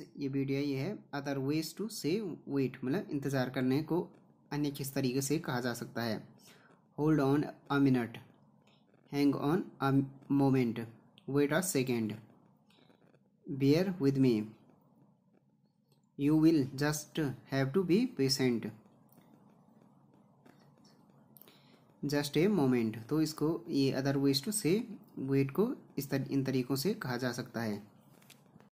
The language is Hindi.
ये वीडियो ये है other ways to say wait मतलब इंतज़ार करने को अन्य किस तरीके से कहा जा सकता है hold on a minute hang on a moment wait a second bear with me you will just have to be patient just a moment तो इसको ये other ways to say wait को इस तर, इन तरीकों से कहा जा सकता है